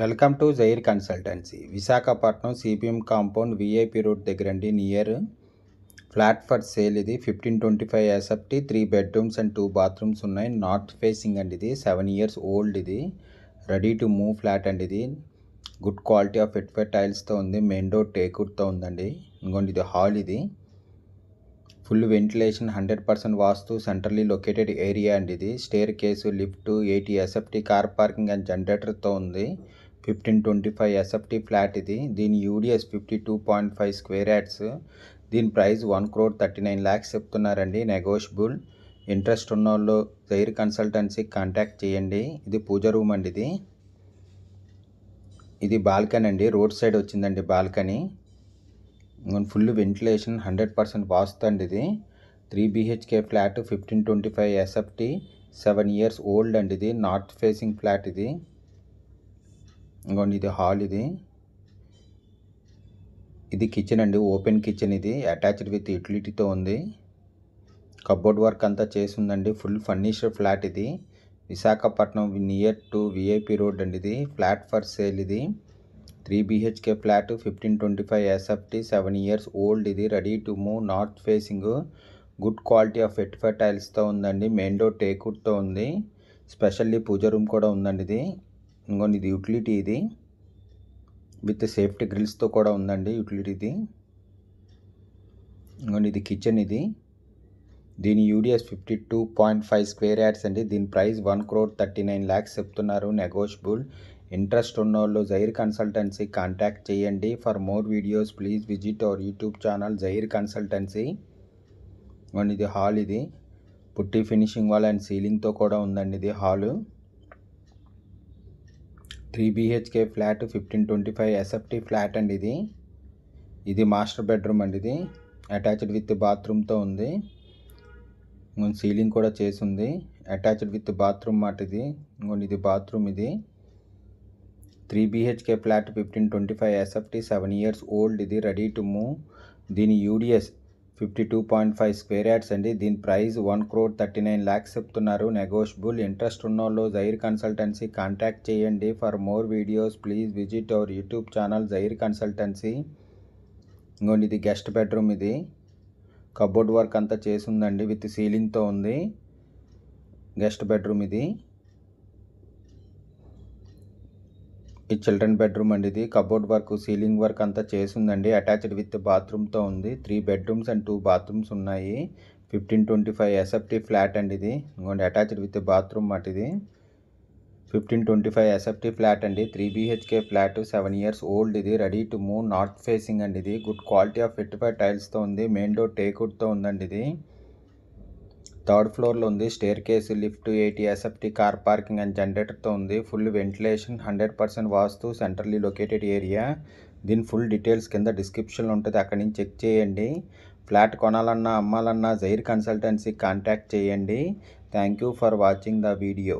welcome to Jair consultancy Visakhapatnam CPM compound VIP road దగ్గరండి near flat for sale ఇది fifteen twenty five SFT three bedrooms and two bathrooms ఉన్నాయి north facing అండి ఇది seven years old ఇది ready to move flat అండి ఇది good quality of ఫిట్ఫెట్ టైల్స్తో ఉంది మెయిన్ డోర్ టేకుడ్తో ఉందండి ఇంకోండి ఇది హాల్ ఇది full ventilation hundred percent vastu centrally located area అండి ఇది staircase lift eighty SFT car parking and జనరేటర్తో ఉంది fifteen twenty five SFT flat ఇది దీని UDS fifty two point five square yards దీని price one crore thirty nine lakhs చెప్తున్నారండి negotiable interest ఉన్న వాళ్ళు జైర్ కన్సల్టెన్సీ కాంటాక్ట్ చేయండి ఇది పూజ రూమ్ అండి ఇది ఇది బాల్కనీ అండి రోడ్ సైడ్ వచ్చిందండి balcony full ventilation hundred percent వాస్తుంది ఇది three BHK flat fifteen twenty five SFT seven years old అండి ఇది నార్త్ ఫేసింగ్ ఫ్లాట్ ఇది ఇంకోండి ఇది హాల్ ఇది ఇది కిచెన్ అండి ఓపెన్ కిచెన్ ఇది అటాచ్డ్ విత్ యూటిలిటీతో ఉంది కబోర్డ్ వర్క్ అంతా చేసిందండి ఫుల్ ఫర్నిచర్ ఫ్లాట్ ఇది Visakhapatnam near to VIP road అండి ఇది ఫ్లాట్ ఫర్ సేల్ ఇది three BHK flat fifteen twenty five SFT seven years old ఇది ready to move north facing good quality of ఎట్ఫర్ టైల్స్తో ఉందండి మెయిన్ డోర్ టేకుడ్తో ఉంది స్పెషల్లీ పూజ room కూడా ఉందండి ఇది ఇంకోండి ఇది యూటిలిటీ ఇది విత్ సేఫ్టీ గ్రిల్స్తో కూడా ఉందండి యూటిలిటీ ఇది ఇంకోండి ఇది కిచెన్ ఇది దీని UDS fifty two point five square yards అండి దీని price one crore thirty nine lakhs చెప్తున్నారు నెగోషియబుల్ ఇంట్రెస్ట్ ఉన్నోళ్ళు జైర్ కన్సల్టెన్సీ కాంటాక్ట్ చేయండి for more videos please visit our YouTube channel Jair consultancy and ఇది హాల్ ఇది పుట్టి ఫినిషింగ్ వాల్ అండ్ సీలింగ్తో కూడా ఉందండి ఇది hall three BHK flat fifteen twenty five SFT flat అండి ఇది ఇది మాస్టర్ బెడ్రూమ్ అండి ఇది అటాచ్డ్ విత్ బాత్రూమ్తో ఉంది సీలింగ్ కూడా చేసి ఉంది అటాచ్డ్ విత్ బాత్రూమ్ మాట ఇది ఇంకోటి ఇది బాత్రూమ్ ఇది three BHK flat fifteen twenty five SFT seven years old ఇది రెడీ టు మూవ్ దీని UDS fifty two point five square yards అండి దీని price one crore thirty nine lakhs చెప్తున్నారు నెగోషియబుల్ ఇంట్రెస్ట్ ఉన్నోళ్ళు జైర్ కన్సల్టెన్సీ కాంటాక్ట్ చేయండి for more videos please visit our YouTube channel Jair consultancy ఇంకోండి ఇది guest bedroom ఇది కబోర్డ్ వర్క్ అంతా చేసి ఉందండి విత్ సీలింగ్తో ఉంది గెస్ట్ బెడ్రూమ్ ఇది ఈ చిల్డ్రన్ బెడ్రూమ్ అండి ఇది కబోర్డ్ వర్క్ సీలింగ్ వర్క్ అంతా చేసిందండి అటాచ్డ్ విత్ బాత్రూమ్తో ఉంది three bedrooms and two bathrooms ఉన్నాయి fifteen twenty five SFT flat అండి ఇది ఇంకోండి అటాచ్డ్ విత్ బాత్రూమ్ మాట ఇది fifteen twenty five SFT flat అండి three BHK flat seven years old ఇది ready to move north facing అండి ఇది గుడ్ క్వాలిటీ ఆఫ్ ఫిట్ ఫైవ్ టైల్స్తో ఉంది మెయిన్ డోర్ టేక్వుడ్తో ఉందండి ఇది థర్డ్ ఫ్లోర్లో ఉంది staircase lift eighty SFT car parking and జనరేటర్తో ఉంది full ventilation hundred percent vastu centrally located area దీని ఫుల్ డీటెయిల్స్ కింద డిస్క్రిప్షన్లో ఉంటుంది అక్కడి నుంచి చెక్ చేయండి ఫ్లాట్ కొనాలన్నా అమ్మాలన్నా జైర్ కన్సల్టెన్సీ కాంటాక్ట్ చేయండి thank you for watching the video